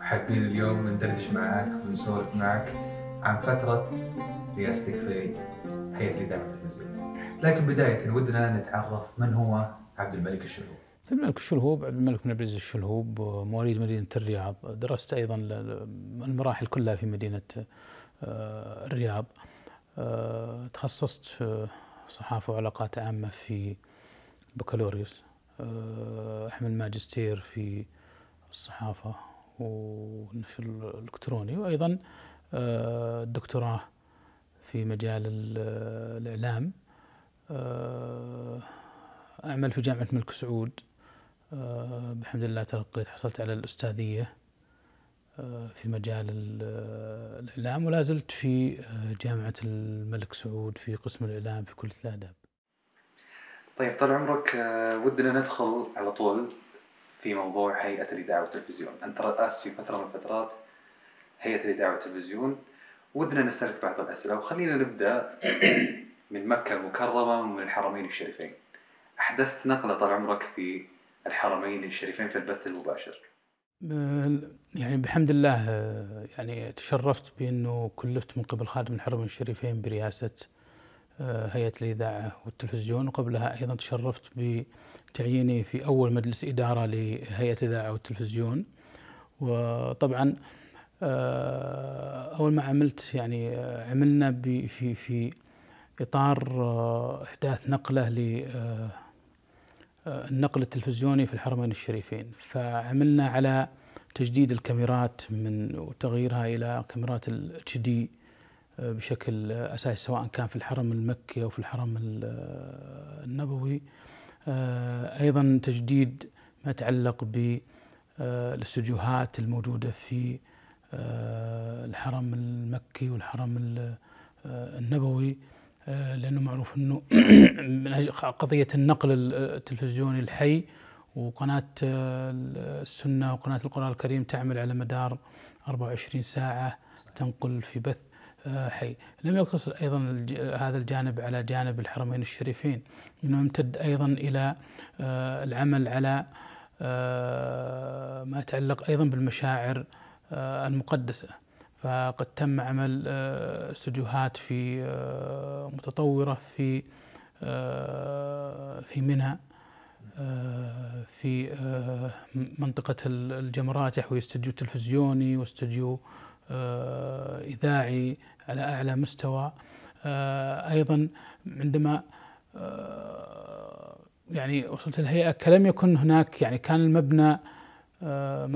حابين اليوم ندردش معاك ونسولف معاك عن فترة رئاستك في هيئة الإذاعة والتلفزيون لكن بداية ودنا نتعرف من هو عبد الملك الشلهوب عبد الملك الشلهوب عبد الملك بن عبد العزيز الشلهوب مواليد مدينة الرياض درست أيضا المراحل كلها في مدينة آه، الرياض آه، تخصصت آه، صحافة وعلاقات عامة في بكالوريوس آه، أحمل ماجستير في الصحافة والنشر الإلكتروني وأيضا آه، الدكتوراه في مجال الإعلام آه، أعمل في جامعة الملك سعود بحمد الله تلقيت حصلت على الأستاذية في مجال الإعلام ولا زلت في جامعة الملك سعود في قسم الإعلام في كلية الآداب طيب طال عمرك آه، ودنا ندخل على طول في موضوع هيئة الإذاعة والتلفزيون أنت رأست في فترة من الفترات هيئة الإذاعة والتلفزيون ودنا نسألك بعض الأسئلة وخلينا نبدأ من مكة المكرمة ومن الحرمين الشريفين أحدثت نقلة طال عمرك في الحرمين الشريفين في البث المباشر يعني بحمد الله آه، يعني تشرفت بأنه كلفت من قبل خادم الحرمين الشريفين برئاسة هيئة الإذاعة والتلفزيون وقبلها أيضا تشرفت بتعييني في أول مجلس إدارة لهيئة الإذاعة والتلفزيون وطبعا آه، أول ما عملت يعني آه، عملنا في في إطار آه، إحداث نقلة النقل التلفزيوني في الحرمين الشريفين فعملنا على تجديد الكاميرات من وتغييرها إلى كاميرات الاتش دي بشكل اساسي سواء كان في الحرم المكي او في الحرم آه، النبوي آه، ايضا تجديد ما يتعلق بالاستديوهات آه، الموجوده في الحرم المكي والحرم النبوي لانه معروف انه من اجل قضيه النقل التلفزيوني الحي وقناه السنه وقناه القران الكريم تعمل على مدار 24 ساعه تنقل في بث آه، حي لم يقتصر أيضا هذا الجانب على جانب الحرمين الشريفين إنه يمتد أيضا إلى آه، العمل على آه، ما يتعلق أيضا بالمشاعر المقدسة فقد تم عمل سجوهات في متطورة في في منى في منطقة الجمرات يحوي استديو تلفزيوني واستديو آه، إذاعي على أعلى مستوى آه، أيضا عندما آه، يعني وصلت الهيئة كلم يكن هناك يعني كان المبنى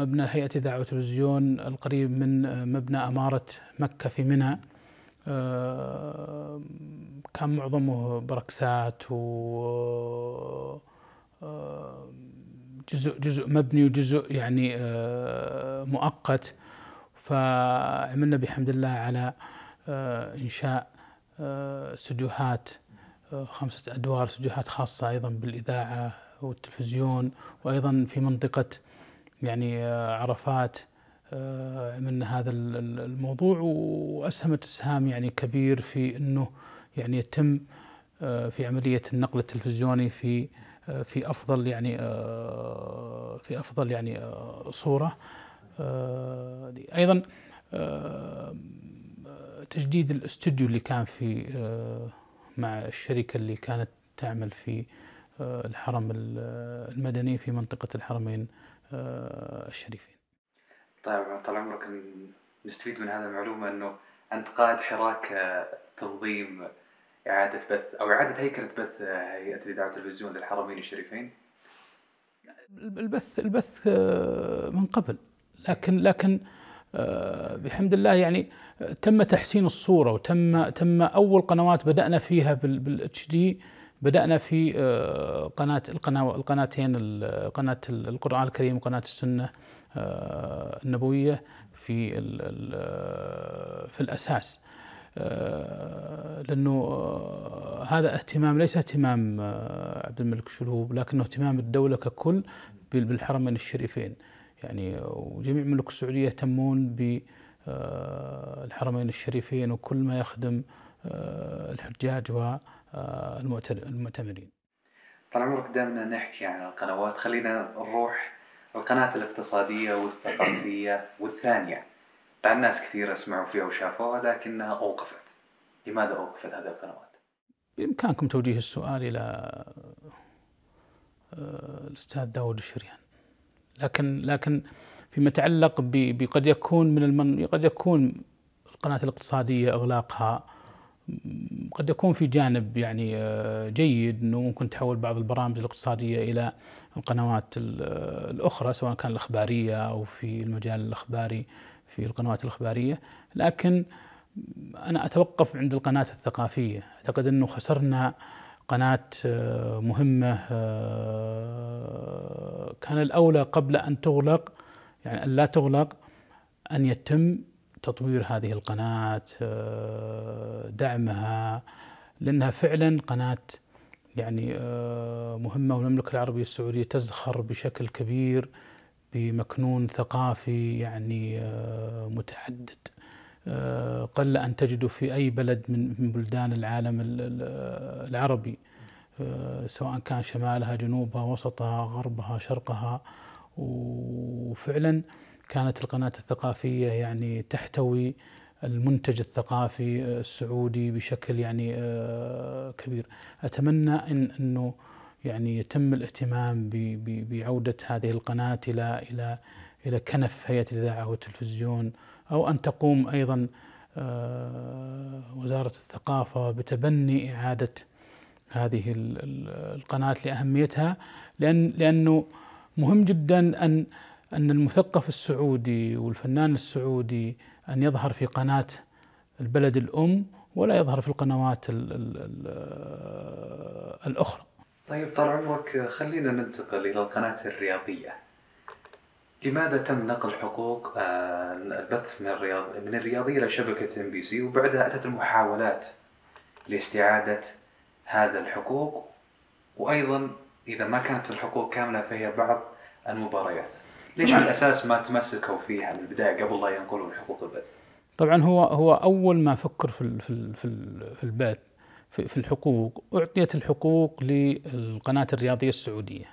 مبنى هيئة إذاعة وتلفزيون القريب من مبنى أمارة مكة في منى كان معظمه بركسات و جزء جزء مبني وجزء يعني مؤقت فعملنا بحمد الله على آه، إنشاء استديوهات آه، آه، خمسة أدوار استديوهات خاصة أيضا بالإذاعة والتلفزيون وأيضا في منطقة يعني عرفات من هذا الموضوع وأسهمت إسهام يعني كبير في أنه يعني يتم في عملية النقل التلفزيوني في في أفضل يعني في أفضل يعني صورة دي. آه، ايضا آه، تجديد الاستوديو اللي كان في آه، مع الشركه اللي كانت تعمل في الحرم المدني في منطقه الحرمين الشريفين. طيب طال عمرك نستفيد من هذا المعلومه انه انت قائد حراك تنظيم اعاده بث او اعاده هيكله بث هيئه الاذاعه والتلفزيون للحرمين الشريفين. البث البث من قبل لكن لكن آه، بحمد الله يعني تم تحسين الصوره وتم تم اول قنوات بدانا فيها بالاتش دي بدانا في آه، قناه القناه القناتين قناه القران الكريم وقناه السنه آه، النبويه في في الاساس لانه هذا اهتمام ليس اهتمام عبد الملك شلهوب لكنه اهتمام الدوله ككل بالحرمين الشريفين يعني وجميع ملوك السعوديه يهتمون بالحرمين الشريفين وكل ما يخدم آه، الحجاج والمعتمرين. طال عمرك دامنا نحكي عن القنوات خلينا نروح القناة الاقتصادية والثقافية والثانية مع الناس كثير سمعوا فيها وشافوها لكنها أوقفت لماذا أوقفت هذه القنوات؟ بإمكانكم توجيه السؤال إلى آه، الأستاذ داود الشريان لكن لكن فيما يتعلق بقد يكون من المن قد يكون القناه الاقتصاديه اغلاقها قد يكون في جانب يعني آه، جيد انه ممكن تحول بعض البرامج الاقتصاديه الى القنوات الاخرى سواء كان الاخباريه او في المجال الاخباري في القنوات الاخباريه لكن انا اتوقف عند القناه الثقافيه اعتقد انه خسرنا قناة آه، مهمة آه، كان الأولى قبل أن تغلق يعني أن لا تغلق أن يتم تطوير هذه القناة آه، دعمها لأنها فعلا قناة يعني مهمة والمملكة العربية السعودية تزخر بشكل كبير بمكنون ثقافي يعني متعدد آه، قل أن تجده في أي بلد من بلدان العالم آه، العربي آه، سواء كان شمالها جنوبها وسطها غربها شرقها وفعلا كانت القناة الثقافية يعني تحتوي المنتج الثقافي السعودي بشكل يعني كبير أتمنى إن أنه يعني يتم الاهتمام بعودة هذه القناة إلى إلى إلى كنف هيئة الإذاعة والتلفزيون أو أن تقوم أيضا آه، وزارة الثقافة بتبني إعادة هذه القناة لأهميتها لأن لأنه مهم جدا أن أن المثقف السعودي والفنان السعودي أن يظهر في قناة البلد الأم ولا يظهر في القنوات الـ الـ الـ آه، الأخرى طيب طال عمرك خلينا ننتقل إلى القناة الرياضية لماذا تم نقل حقوق آه، البث من الرياض من الرياضية إلى شبكة ام بي سي وبعدها أتت المحاولات لاستعادة هذا الحقوق وأيضا إذا ما كانت الحقوق كاملة فهي بعض المباريات ليش من الأساس ما تمسكوا فيها من البداية قبل لا ينقلوا حقوق البث طبعا هو هو أول ما فكر في في في البث في الحقوق أعطيت الحقوق للقناة الرياضية السعودية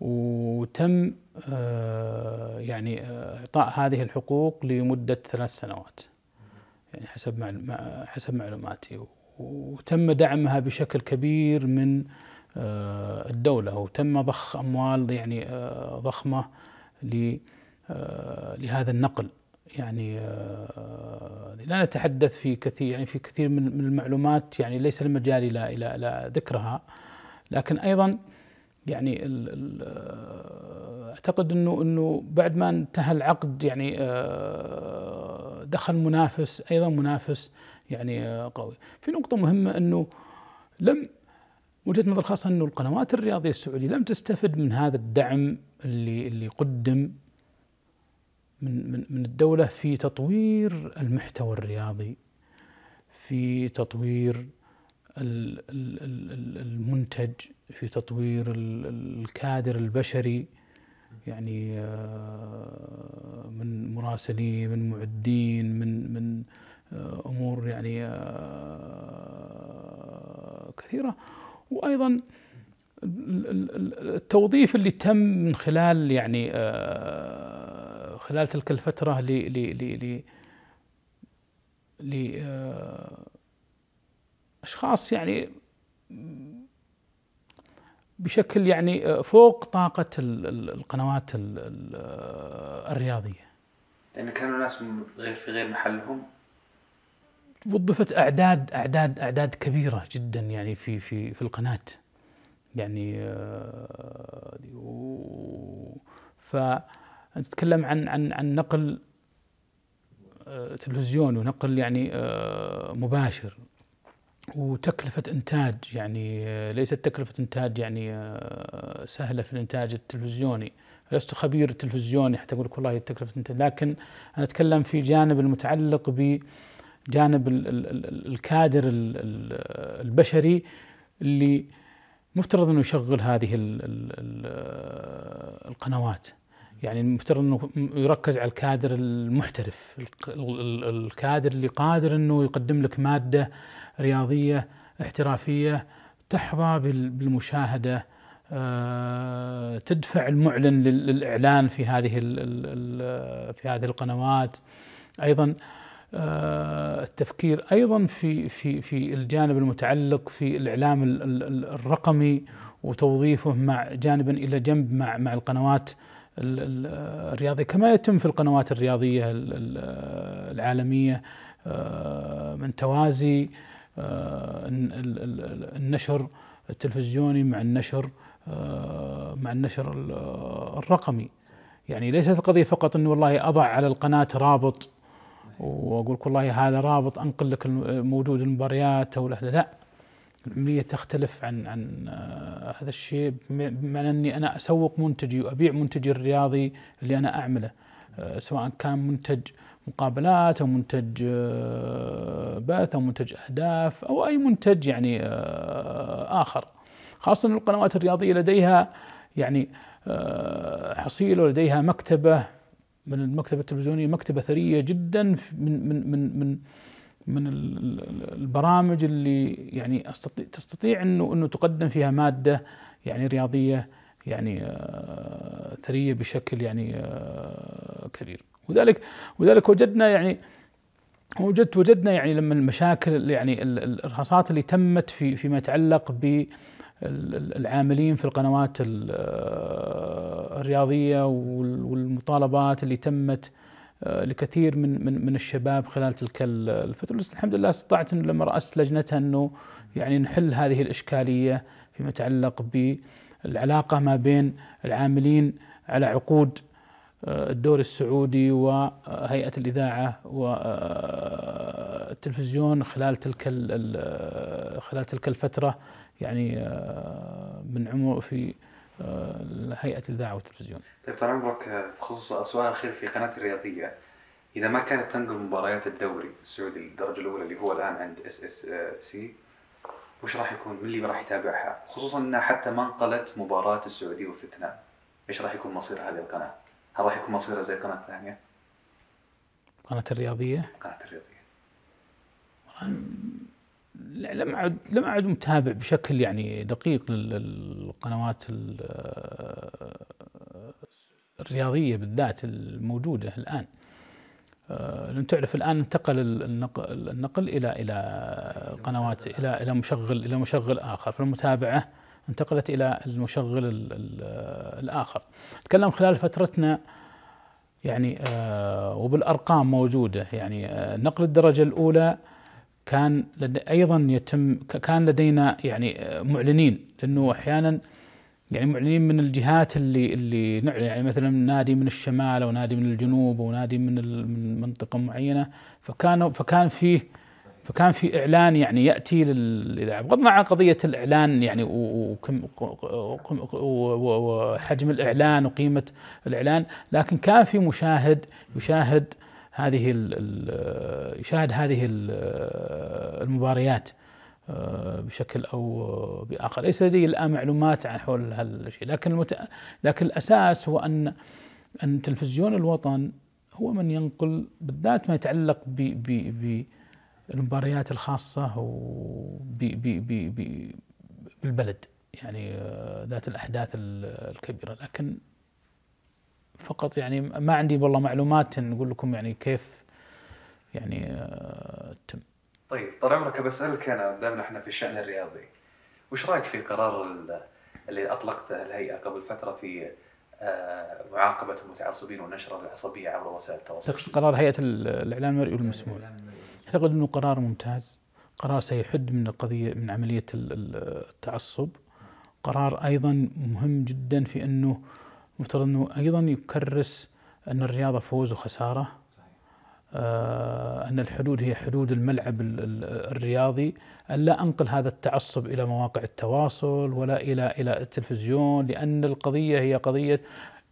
وتم آه، يعني آه، إعطاء هذه الحقوق لمدة ثلاث سنوات يعني حسب حسب معلوماتي وتم دعمها بشكل كبير من آه، الدولة وتم ضخ أموال يعني ضخمة لهذا النقل يعني لا نتحدث في كثير يعني في كثير من المعلومات يعني ليس المجال الى الى ذكرها لكن ايضا يعني الـ ال اعتقد انه انه بعد ما انتهى العقد يعني آه، دخل منافس ايضا منافس يعني آه، قوي. في نقطه مهمه انه لم وجهه نظر خاصه انه القنوات الرياضيه السعوديه لم تستفد من هذا الدعم اللي اللي قدم من من من الدوله في تطوير المحتوى الرياضي في تطوير المنتج في تطوير الكادر البشري يعني آه، من مراسلين من معدين من من آه، امور يعني آه، كثيره وايضا التوظيف اللي تم من خلال يعني خلال تلك الفتره ل ل ل اشخاص يعني بشكل يعني فوق طاقه القنوات الرياضيه لان يعني كانوا ناس غير في غير محلهم وظفت اعداد اعداد اعداد كبيره جدا يعني في في في القناه يعني تتكلم عن عن عن نقل آه، تلفزيون ونقل يعني آه، مباشر وتكلفة إنتاج يعني آه، ليست تكلفة إنتاج يعني آه، سهلة في الإنتاج التلفزيوني لست خبير تلفزيوني حتى أقول لك والله تكلفة إنتاج لكن أنا أتكلم في جانب المتعلق بجانب الكادر البشري اللي مفترض أنه يشغل هذه آه، القنوات يعني المفترض انه يركز على الكادر المحترف الكادر اللي قادر انه يقدم لك ماده رياضيه احترافيه تحظى بالمشاهده آه، تدفع المعلن للاعلان في هذه في هذه القنوات ايضا آه، التفكير ايضا في في في الجانب المتعلق في الاعلام الرقمي وتوظيفه مع جانبا الى جنب مع مع القنوات الرياضي كما يتم في القنوات الرياضية العالمية آه، من توازي آه، النشر التلفزيوني مع النشر آه، مع النشر الرقمي يعني ليست القضية فقط أنه والله أضع على القناة رابط وأقول والله هذا رابط أنقل لك موجود المباريات أو لا العملية تختلف عن عن آه، هذا الشيء بمعنى اني انا اسوق منتجي وابيع منتجي الرياضي اللي انا اعمله آه، سواء كان منتج مقابلات او منتج آه، بث او منتج اهداف او اي منتج يعني اخر خاصه ان القنوات الرياضيه لديها يعني حصيله ولديها مكتبه من المكتبه التلفزيونيه مكتبه ثريه جدا من من من من من البرامج اللي يعني تستطيع انه انه تقدم فيها ماده يعني رياضيه يعني آه، ثريه بشكل يعني آه، كبير وذلك وذلك وجدنا يعني وجدت وجدنا يعني لما المشاكل يعني الارهاصات اللي تمت في فيما يتعلق ب العاملين في القنوات آه، الرياضيه والمطالبات اللي تمت آه، لكثير من من من الشباب خلال تلك الفتره الحمد لله استطعت انه لما راست لجنتها انه يعني نحل هذه الاشكاليه فيما يتعلق بالعلاقه ما بين العاملين على عقود آه، الدوري السعودي وهيئه الاذاعه والتلفزيون خلال تلك خلال تلك الفتره يعني آه، من عمر في آه، هيئه الاذاعه والتلفزيون. طيب طال عمرك بخصوص آه، السؤال الاخير في قناتي الرياضيه اذا ما كانت تنقل مباريات الدوري السعودي الدرجه الاولى اللي هو الان عند اس اس سي وش راح يكون؟ من اللي راح يتابعها؟ خصوصا انها حتى ما انقلت مباراه السعوديه وفيتنام. ايش راح يكون مصير هذه القناه؟ هل راح يكون مصيرها زي قناه ثانيه؟ قناه الرياضيه؟ قناه الرياضيه. لم اعد لم اعد متابع بشكل يعني دقيق للقنوات الرياضيه بالذات الموجوده الان. آه، لأن تعرف الان انتقل النقل, النقل الى الى قنوات الى الى مشغل الى مشغل اخر فالمتابعه انتقلت الى المشغل الاخر. تكلم خلال فترتنا يعني آه، وبالارقام موجوده يعني آه، نقل الدرجه الاولى كان لدي ايضا يتم كان لدينا يعني آه، معلنين لانه احيانا يعني معلنين من الجهات اللي اللي نعلن يعني مثلا نادي من الشمال او نادي من الجنوب او نادي من من منطقه معينه فكانوا فكان فيه فكان في اعلان يعني ياتي للاذاعه بغض النظر عن قضيه الاعلان يعني وكم وحجم الاعلان وقيمه الاعلان لكن كان في مشاهد يشاهد هذه يشاهد هذه المباريات آه، بشكل او باخر، ليس لدي الان معلومات عن حول هذا الشيء، لكن المت... لكن الاساس هو ان ان تلفزيون الوطن هو من ينقل بالذات ما يتعلق ب ب ب المباريات الخاصة وب ب ب ب بالبلد يعني آه، ذات الأحداث الكبيرة لكن فقط يعني ما عندي والله معلومات نقول لكم يعني كيف يعني آه، تم طيب طال عمرك بسالك انا دامنا احنا في الشان الرياضي وش رايك في قرار اللي اطلقته الهيئه قبل فتره في آه، معاقبه المتعصبين ونشر العصبيه عبر وسائل التواصل تقصد قرار هيئه الاعلام المرئي والمسموع اعتقد انه قرار ممتاز قرار سيحد من القضيه من عمليه التعصب قرار ايضا مهم جدا في انه مفترض انه ايضا يكرس ان الرياضه فوز وخساره آه، ان الحدود هي حدود الملعب الرياضي ان لا انقل هذا التعصب الى مواقع التواصل ولا الى الى التلفزيون لان القضيه هي قضيه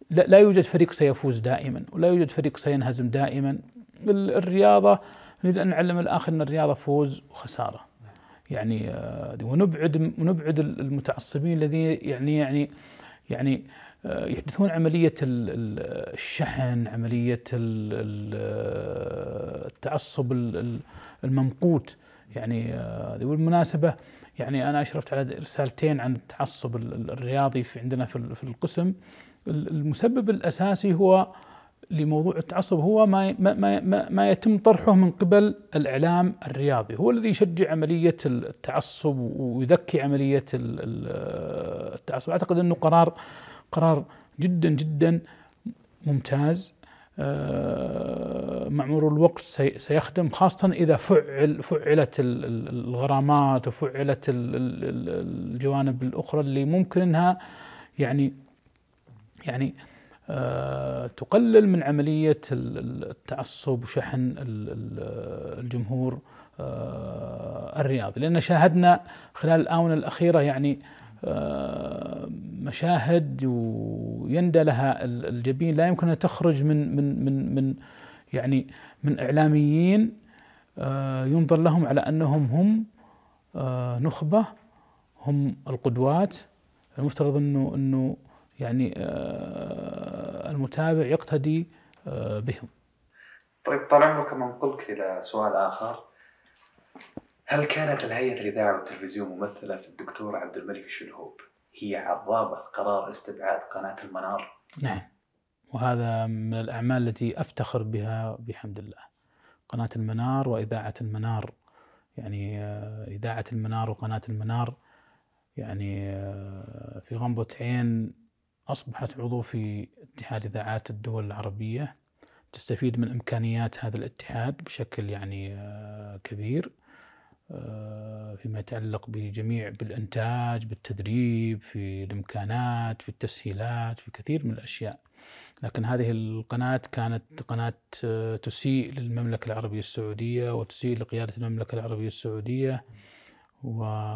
لا, لا يوجد فريق سيفوز دائما ولا يوجد فريق سينهزم دائما الرياضه نريد ان نعلم الاخر ان الرياضه فوز وخساره يعني آه، ونبعد ونبعد المتعصبين الذين يعني يعني يعني آه، يحدثون عملية الشحن عملية آه، التعصب الممقوت يعني آه، بالمناسبة يعني أنا أشرفت على رسالتين عن التعصب الرياضي في عندنا في القسم المسبب الأساسي هو لموضوع التعصب هو ما ما ما, ما يتم طرحه من قبل الاعلام الرياضي، هو الذي يشجع عمليه التعصب ويذكي عمليه التعصب، اعتقد انه قرار قرار جدا جدا ممتاز آه، مع مرور الوقت سيخدم خاصة إذا فعل فعلت الغرامات وفعلت الجوانب الأخرى اللي ممكن أنها يعني يعني آه، تقلل من عملية التعصب وشحن الجمهور آه، الرياضي لأن شاهدنا خلال الآونة الأخيرة يعني آه، مشاهد ويندى لها الجبين لا يمكن أن تخرج من من من من يعني من إعلاميين آه، ينظر لهم على أنهم هم آه، نخبة هم القدوات المفترض أنه أنه يعني المتابع يقتدي بهم. طيب طال عمرك منقلك إلى سؤال آخر هل كانت الهيئة الإذاعة والتلفزيون ممثلة في الدكتور عبد الملك الشلهوب هي عظامة قرار استبعاد قناة المنار؟ نعم وهذا من الأعمال التي أفتخر بها بحمد الله قناة المنار وإذاعة المنار يعني آه، إذاعة المنار وقناة المنار يعني آه، في غمضة عين أصبحت عضو في اتحاد إذاعات الدول العربية تستفيد من إمكانيات هذا الاتحاد بشكل يعني آه، كبير آه، فيما يتعلق بجميع بالإنتاج بالتدريب في الإمكانات في التسهيلات في كثير من الأشياء لكن هذه القناة كانت قناة آه، تسيء للمملكة العربية السعودية وتسيء لقيادة المملكة العربية السعودية وكان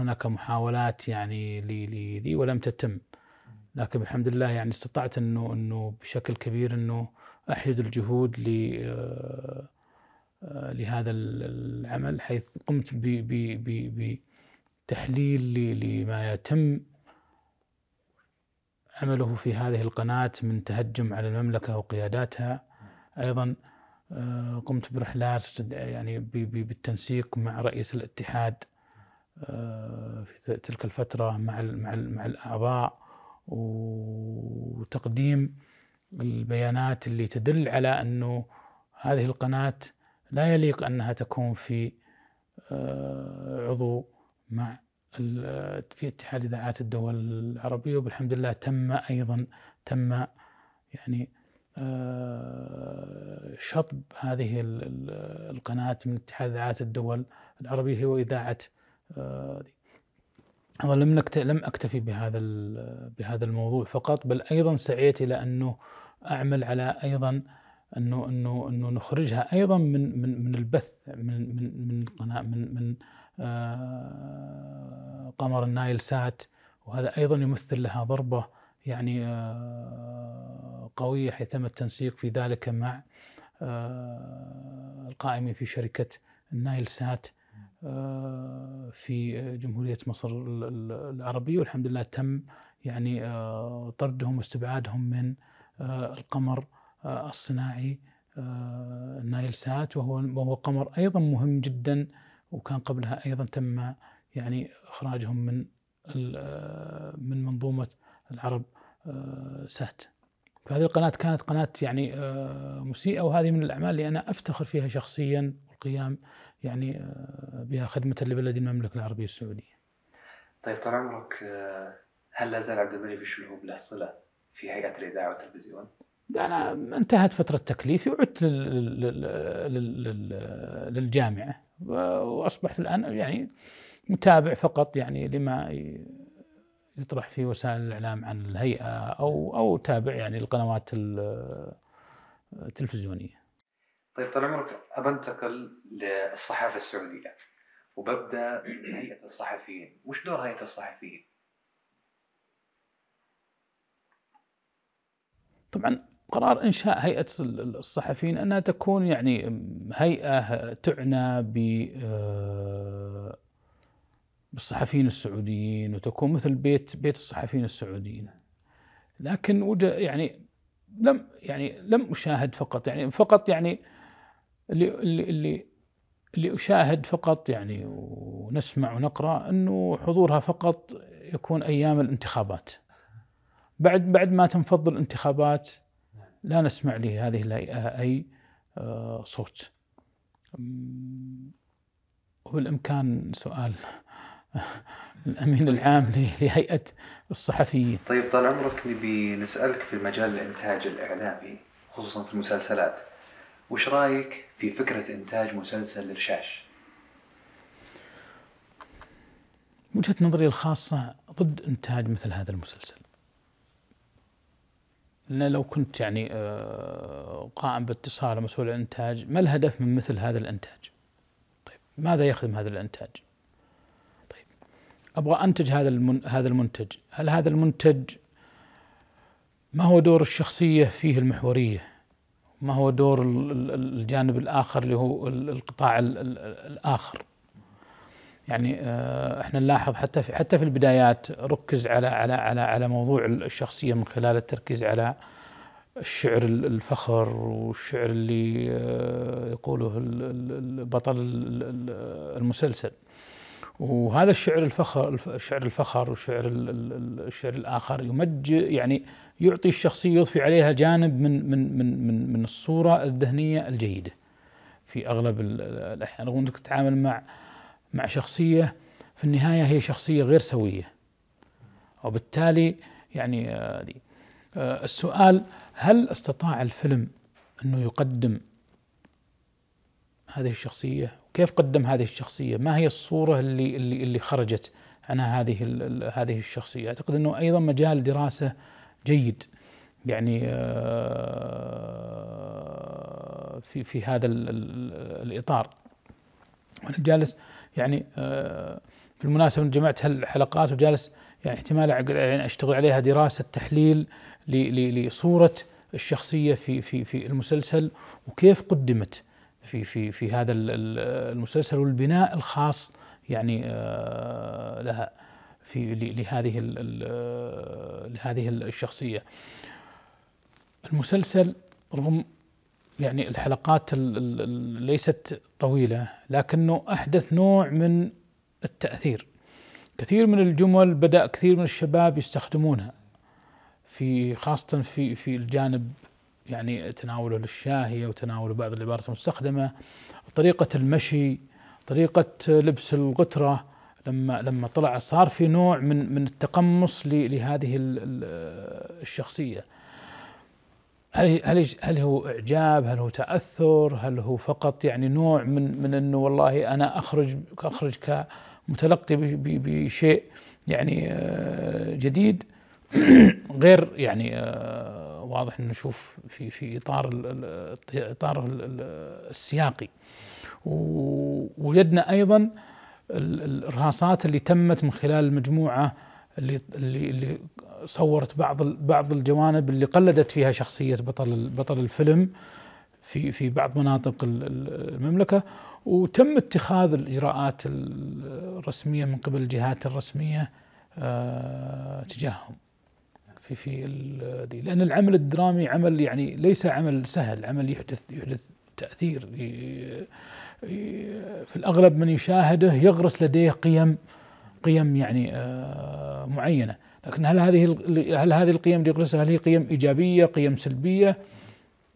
هناك محاولات يعني لذي ولم تتم لكن الحمد لله يعني استطعت انه انه بشكل كبير انه احيد الجهود ل آه، آه، لهذا العمل حيث قمت بتحليل لما يتم عمله في هذه القناة من تهجم على المملكة وقياداتها أيضا آه، قمت برحلات يعني بالتنسيق مع رئيس الاتحاد آه، في تلك الفترة مع مع الأعضاء وتقديم البيانات اللي تدل على أنه هذه القناة لا يليق انها تكون في آه، عضو مع آه، في اتحاد اذاعات الدول العربيه وبالحمد لله تم ايضا تم يعني آه، شطب هذه القناه من اتحاد اذاعات الدول العربيه هو اذاعه لم لم اكتفي بهذا بهذا الموضوع فقط بل ايضا سعيت الى انه اعمل على ايضا انه انه انه نخرجها ايضا من من من البث من من من قناه من من آه قمر النايل سات وهذا ايضا يمثل لها ضربه يعني آه قويه حيث تم التنسيق في ذلك مع آه القائمين في شركه النايل سات آه، في جمهوريه مصر العربيه والحمد لله تم يعني آه، طردهم واستبعادهم من آه، القمر آه، الصناعي آه، نايل سات وهو وهو قمر ايضا مهم جدا وكان قبلها ايضا تم يعني اخراجهم من آه، من منظومه العرب سات. فهذه القناة كانت قناة يعني مسيئة وهذه من الأعمال اللي أنا أفتخر فيها شخصيا والقيام يعني بها خدمة لبلد المملكة العربية السعودية طيب طال عمرك هل لا زال عبد الملك الشلهوب له صلة في هيئة الإذاعة والتلفزيون؟ انا انتهت فتره تكليفي وعدت للجامعه واصبحت الان يعني متابع فقط يعني لما يطرح في وسائل الاعلام عن الهيئه او او تابع يعني القنوات التلفزيونيه. طيب طال عمرك بنتقل للصحافه السعوديه وببدا هيئه الصحفيين، وش دور هيئه الصحفيين؟ طبعا قرار انشاء هيئه الصحفيين انها تكون يعني هيئه تعنى ب آه، بالصحفيين السعوديين وتكون مثل بيت بيت الصحفيين السعوديين لكن وجد يعني لم يعني لم اشاهد فقط يعني فقط يعني اللي اللي اللي اشاهد فقط يعني ونسمع ونقرا انه حضورها فقط يكون ايام الانتخابات بعد بعد ما تنفض الانتخابات لا نسمع لهذه الهيئة أي صوت وبالإمكان سؤال الأمين العام لهيئة الصحفيين طيب طال عمرك نبي نسألك في مجال الإنتاج الإعلامي خصوصا في المسلسلات وش رايك في فكرة إنتاج مسلسل الرشاش؟ وجهة نظري الخاصة ضد إنتاج مثل هذا المسلسل لأن لو كنت يعني آه، قائم باتصال مسؤول الإنتاج ما الهدف من مثل هذا الإنتاج طيب ماذا يخدم هذا الإنتاج طيب أبغى أنتج هذا هذا المنتج هل هذا المنتج ما هو دور الشخصية فيه المحورية ما هو دور الجانب الآخر اللي هو القطاع الآخر يعني آه، احنا نلاحظ حتى في حتى في البدايات ركز على على على على موضوع الشخصيه من خلال التركيز على الشعر الفخر والشعر اللي آه، يقوله البطل المسلسل وهذا الشعر الفخر الشعر الفخر والشعر الشعر الاخر يمج يعني يعطي الشخصيه يضفي عليها جانب من من من من, من الصوره الذهنيه الجيده في اغلب الاحيان رغم انك تتعامل مع مع شخصية في النهاية هي شخصية غير سوية وبالتالي يعني آه، آه، السؤال هل استطاع الفيلم أنه يقدم هذه الشخصية كيف قدم هذه الشخصية ما هي الصورة اللي, اللي, اللي خرجت عن هذه هذه الشخصية أعتقد أنه أيضا مجال دراسة جيد يعني آه، في في هذا الإطار وأنا جالس يعني آه، بالمناسبه جمعت هالحلقات وجالس يعني احتمال يعني اشتغل عليها دراسه تحليل لصوره الشخصيه في في في المسلسل وكيف قدمت في في في هذا المسلسل والبناء الخاص يعني آه، لها في لهذه آه، لهذه الشخصيه المسلسل رغم يعني الحلقات ليست طويله لكنه احدث نوع من التاثير كثير من الجمل بدا كثير من الشباب يستخدمونها في خاصه في في الجانب يعني تناوله للشاهيه وتناوله بعض العبارات المستخدمه طريقه المشي طريقه لبس الغتره لما لما طلع صار في نوع من من التقمص لهذه الشخصيه هل هل هل هو اعجاب؟ هل هو تاثر؟ هل هو فقط يعني نوع من من انه والله انا اخرج اخرج كمتلقي بشيء يعني آه، جديد غير يعني آه، واضح انه نشوف في في اطار اطار السياقي ووجدنا ايضا الارهاصات اللي تمت من خلال المجموعه اللي اللي صورت بعض بعض الجوانب اللي قلدت فيها شخصيه بطل بطل الفيلم في في بعض مناطق المملكه وتم اتخاذ الاجراءات الرسميه من قبل الجهات الرسميه آه، تجاههم في في دي لان العمل الدرامي عمل يعني ليس عمل سهل عمل يحدث يحدث تاثير في الاغلب من يشاهده يغرس لديه قيم قيم يعني آه، معينه لكن هل هذه هل هذه القيم اللي يقرسها هل هي قيم ايجابيه قيم سلبيه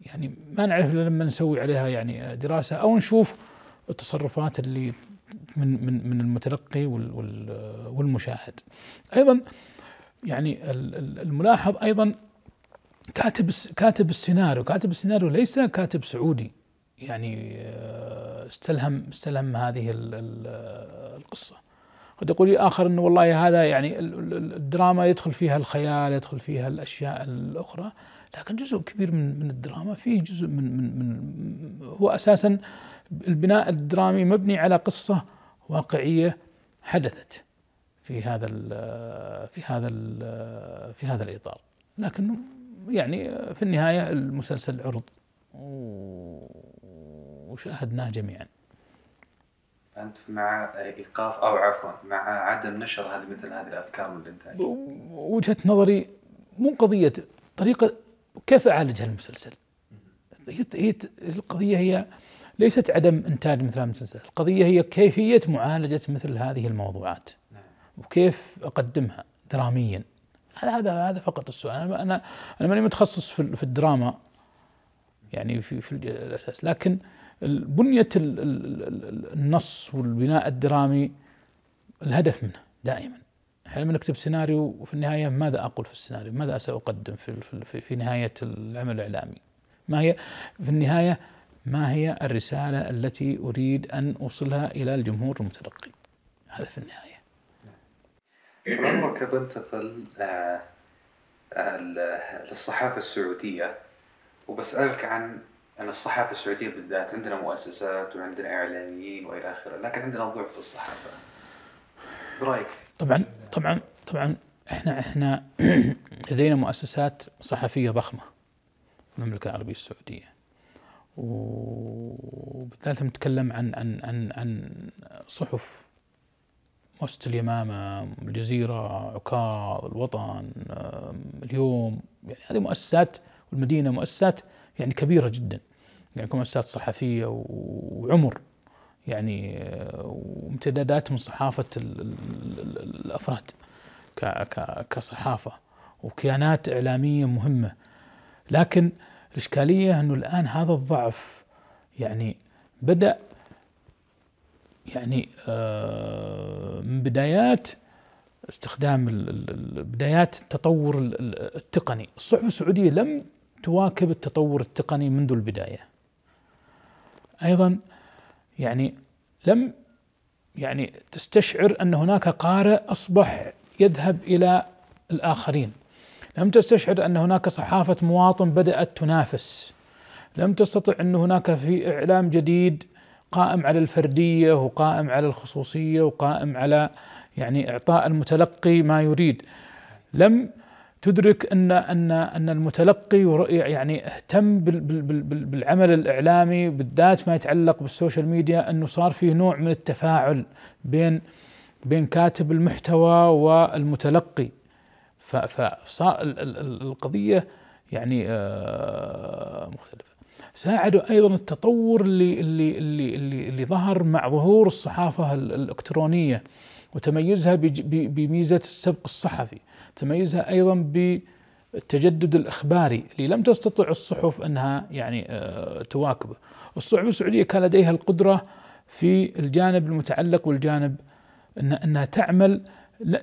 يعني ما نعرف الا لما نسوي عليها يعني دراسه او نشوف التصرفات اللي من من من المتلقي والمشاهد ايضا يعني الملاحظ ايضا كاتب كاتب السيناريو كاتب السيناريو ليس كاتب سعودي يعني آه، استلهم استلهم هذه القصه قد يقول لي آخر أنه والله هذا يعني الدراما يدخل فيها الخيال يدخل فيها الأشياء الأخرى لكن جزء كبير من من الدراما فيه جزء من من من هو أساسا البناء الدرامي مبني على قصة واقعية حدثت في هذا ال في هذا ال في هذا الإطار لكنه يعني في النهاية المسلسل عرض وشاهدناه جميعاً انت مع ايقاف او عفوا مع عدم نشر هذه مثل هذه الافكار من الانتاج وجهه نظري مو قضيه طريقه كيف اعالج المسلسل هي القضيه هي ليست عدم انتاج مثل هذا المسلسل القضيه هي كيفيه معالجه مثل هذه الموضوعات وكيف اقدمها دراميا هذا هذا هذا فقط السؤال انا انا, أنا ماني متخصص في الدراما يعني في في الاساس لكن بنية النص والبناء الدرامي الهدف منه دائما احنا لما نكتب سيناريو وفي النهاية ماذا أقول في السيناريو ماذا سأقدم في, في, في نهاية العمل الإعلامي ما هي في النهاية ما هي الرسالة التي أريد أن أوصلها إلى الجمهور المتلقي هذا في النهاية عمرك بنتقل للصحافة السعودية وبسألك عن يعني الصحافه السعوديه بالذات عندنا مؤسسات وعندنا اعلاميين والى اخره، لكن عندنا ضعف في الصحافه. برايك؟ طبعا طبعا طبعا احنا احنا لدينا مؤسسات صحفيه ضخمه في المملكه العربيه السعوديه. وبالذات نتكلم عن عن عن عن صحف مؤسسة اليمامة، الجزيرة، عكاظ، الوطن، اليوم، يعني هذه مؤسسات والمدينة مؤسسات يعني كبيرة جدا يعني أستاذ صحفية وعمر يعني وامتدادات من صحافة الأفراد كصحافة وكيانات إعلامية مهمة لكن الإشكالية أنه الآن هذا الضعف يعني بدأ يعني آه، من بدايات استخدام بدايات التطور التقني الصحف السعودية لم تواكب التطور التقني منذ البدايه. ايضا يعني لم يعني تستشعر ان هناك قارئ اصبح يذهب الى الاخرين. لم تستشعر ان هناك صحافه مواطن بدات تنافس. لم تستطع ان هناك في اعلام جديد قائم على الفرديه وقائم على الخصوصيه وقائم على يعني اعطاء المتلقي ما يريد. لم تدرك ان ان ان المتلقي يعني اهتم بالعمل الاعلامي بالذات ما يتعلق بالسوشيال ميديا انه صار فيه نوع من التفاعل بين بين كاتب المحتوى والمتلقي فصار القضيه يعني آه، مختلفه ساعدوا ايضا التطور اللي اللي اللي اللي, اللي ظهر مع ظهور الصحافه الالكترونيه وتميزها بميزه السبق الصحفي تميزها أيضا بالتجدد الإخباري اللي لم تستطع الصحف أنها يعني آه، تواكبه الصحف السعودية كان لديها القدرة في الجانب المتعلق والجانب إن أنها تعمل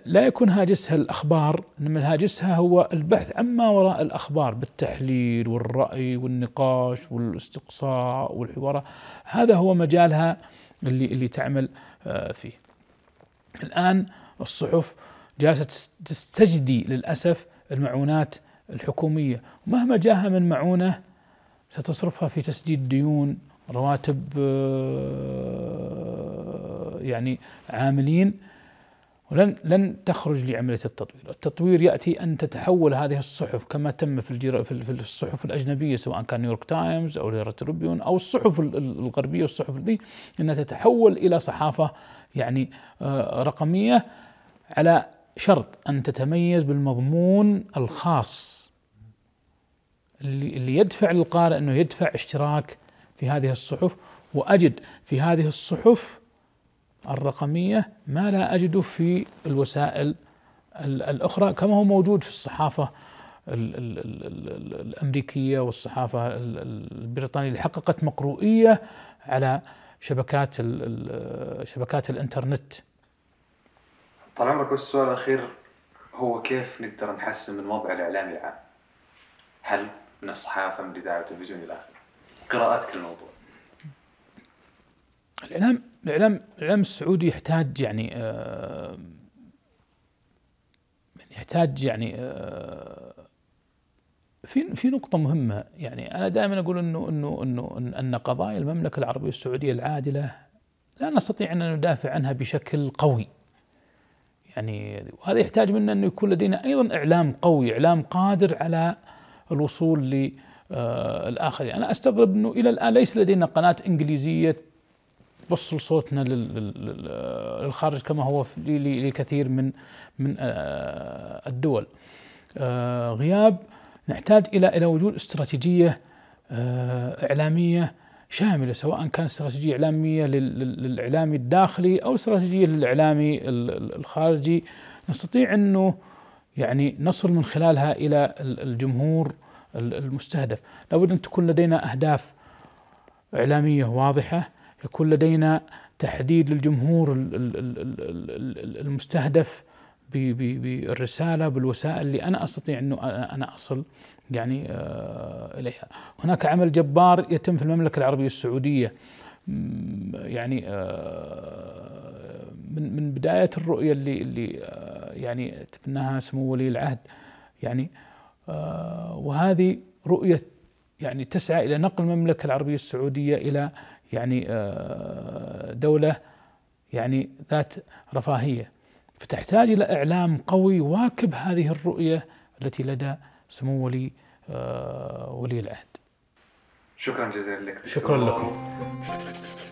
لا يكون هاجسها الأخبار إنما هاجسها هو البحث عما وراء الأخبار بالتحليل والرأي والنقاش والاستقصاء والحوار هذا هو مجالها اللي اللي تعمل آه، فيه الآن الصحف جالسة تستجدي للأسف المعونات الحكومية مهما جاها من معونة ستصرفها في تسديد ديون رواتب آه، يعني عاملين ولن لن تخرج لعمليه التطوير، التطوير ياتي ان تتحول هذه الصحف كما تم في الجر... في الصحف الاجنبيه سواء كان نيويورك تايمز او تربيون ريبيون او الصحف الغربيه والصحف دي انها تتحول الى صحافه يعني آه، رقميه على شرط أن تتميز بالمضمون الخاص اللي يدفع للقارئ أنه يدفع اشتراك في هذه الصحف وأجد في هذه الصحف الرقمية ما لا أجده في الوسائل الأخرى كما هو موجود في الصحافة الأمريكية والصحافة البريطانية اللي حققت مقروئية على شبكات شبكات الإنترنت طال عمرك السؤال الأخير هو كيف نقدر نحسن من وضع الاعلام العام؟ هل من الصحافة من الإذاعة والتلفزيون إلى آخره؟ قراءتك للموضوع الإعلام الإعلام الإعلام السعودي يحتاج يعني آه يحتاج يعني آه في في نقطة مهمة يعني أنا دائما أقول إنه إنه إنه أن قضايا المملكة العربية السعودية العادلة لا نستطيع أن ندافع عنها بشكل قوي يعني وهذا يحتاج منا انه يكون لدينا ايضا اعلام قوي، اعلام قادر على الوصول للاخرين، آه، انا استغرب انه الى الان ليس لدينا قناه انجليزيه توصل صوتنا آه، للخارج كما هو لكثير من من آه، الدول. غياب نحتاج الى الى وجود استراتيجيه اعلاميه شامله سواء كان استراتيجيه اعلاميه للاعلامي الداخلي او استراتيجيه للاعلامي الخارجي نستطيع انه يعني نصل من خلالها الى الجمهور المستهدف، لابد ان تكون لدينا اهداف اعلاميه واضحه، يكون لدينا تحديد للجمهور المستهدف بالرسالة بالوسائل اللي أنا أستطيع أنه أنا أصل يعني آه، إليها هناك عمل جبار يتم في المملكة العربية السعودية يعني آه، من من بداية الرؤية اللي اللي آه، يعني تبناها سمو ولي العهد يعني وهذه رؤية يعني تسعى إلى نقل المملكة العربية السعودية إلى يعني دولة يعني ذات رفاهية فتحتاج إلى إعلام قوي واكب هذه الرؤية التي لدى سمو ولي آه، ولي العهد شكرا جزيلا لك شكرا لكم